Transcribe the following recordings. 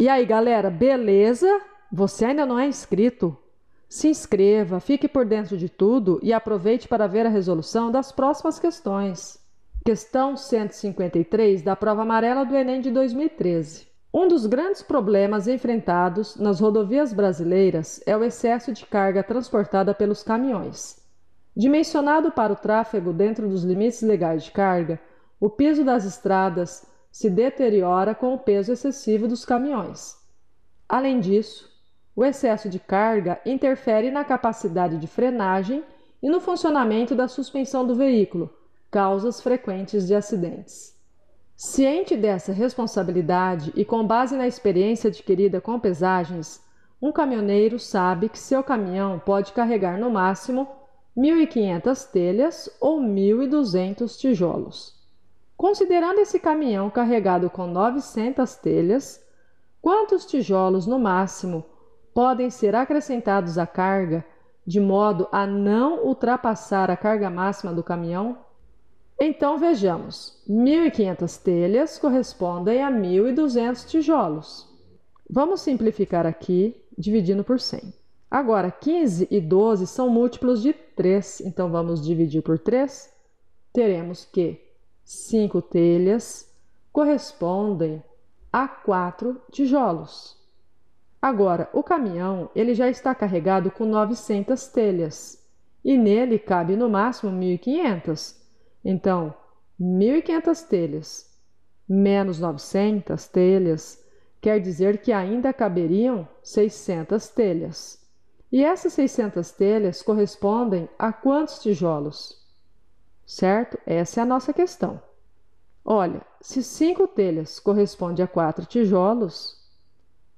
E aí, galera, beleza? Você ainda não é inscrito? Se inscreva, fique por dentro de tudo e aproveite para ver a resolução das próximas questões. Questão 153 da prova amarela do Enem de 2013. Um dos grandes problemas enfrentados nas rodovias brasileiras é o excesso de carga transportada pelos caminhões. Dimensionado para o tráfego dentro dos limites legais de carga, o piso das estradas, se deteriora com o peso excessivo dos caminhões. Além disso, o excesso de carga interfere na capacidade de frenagem e no funcionamento da suspensão do veículo, causas frequentes de acidentes. Ciente dessa responsabilidade e com base na experiência adquirida com pesagens, um caminhoneiro sabe que seu caminhão pode carregar no máximo 1.500 telhas ou 1.200 tijolos. Considerando esse caminhão carregado com 900 telhas, quantos tijolos no máximo podem ser acrescentados à carga de modo a não ultrapassar a carga máxima do caminhão? Então vejamos: 1.500 telhas correspondem a 1.200 tijolos. Vamos simplificar aqui, dividindo por 100. Agora, 15 e 12 são múltiplos de 3, então vamos dividir por 3. Teremos que Cinco telhas correspondem a quatro tijolos. Agora, o caminhão ele já está carregado com 900 telhas e nele cabe no máximo 1.500. Então, 1.500 telhas menos 900 telhas quer dizer que ainda caberiam 600 telhas. E essas 600 telhas correspondem a quantos tijolos? certo? Essa é a nossa questão. Olha, se cinco telhas corresponde a quatro tijolos,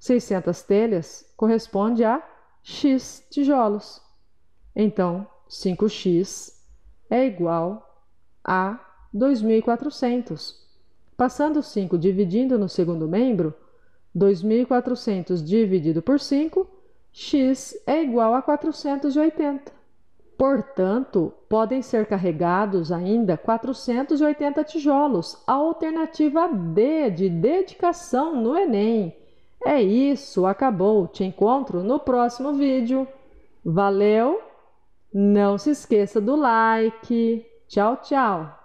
600 telhas corresponde a x tijolos. Então, 5x é igual a 2.400. Passando 5 dividindo no segundo membro, 2.400 dividido por 5, x é igual a 480. Portanto, podem ser carregados ainda 480 tijolos, a alternativa D de dedicação no Enem. É isso, acabou. Te encontro no próximo vídeo. Valeu! Não se esqueça do like. Tchau, tchau!